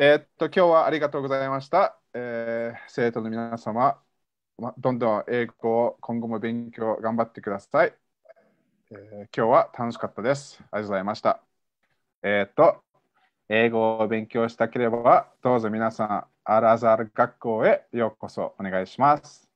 えー、っと、今日はありがとうございました。えー、生徒の皆様、ま、どんどん英語を今後も勉強頑張ってください。えー、今日は楽しかったです。ありがとうございました。えー、っと、英語を勉強したければ、どうぞ皆さん、アラザール学校へようこそお願いします。